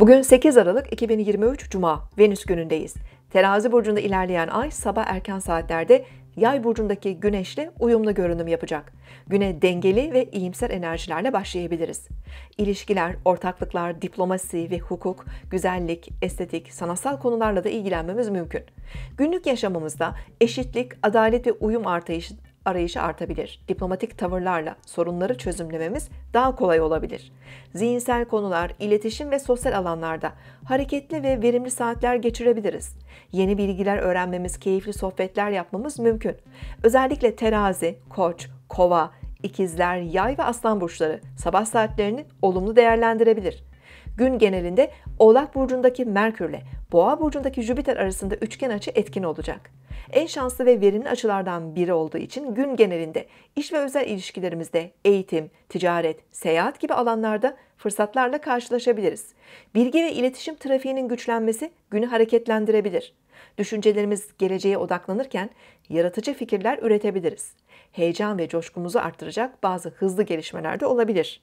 Bugün 8 Aralık 2023 Cuma, Venüs günündeyiz. Terazi burcunda ilerleyen ay sabah erken saatlerde Yay burcundaki Güneş'le uyumlu görünüm yapacak. Güne dengeli ve iyimser enerjilerle başlayabiliriz. İlişkiler, ortaklıklar, diplomasi ve hukuk, güzellik, estetik, sanatsal konularla da ilgilenmemiz mümkün. Günlük yaşamımızda eşitlik, adalet ve uyum artışı arayışı artabilir. Diplomatik tavırlarla sorunları çözümlememiz daha kolay olabilir. Zihinsel konular, iletişim ve sosyal alanlarda hareketli ve verimli saatler geçirebiliriz. Yeni bilgiler öğrenmemiz, keyifli sohbetler yapmamız mümkün. Özellikle terazi, koç, kova, ikizler, yay ve aslan burçları sabah saatlerini olumlu değerlendirebilir gün genelinde Oğlak burcundaki Merkürle Boğa burcundaki Jüpiter arasında üçgen açı etkin olacak. En şanslı ve verimli açılardan biri olduğu için gün genelinde iş ve özel ilişkilerimizde eğitim, ticaret, seyahat gibi alanlarda fırsatlarla karşılaşabiliriz. Bilgi ve iletişim trafiğinin güçlenmesi günü hareketlendirebilir. Düşüncelerimiz geleceğe odaklanırken yaratıcı fikirler üretebiliriz. Heyecan ve coşkumuzu arttıracak bazı hızlı gelişmeler de olabilir.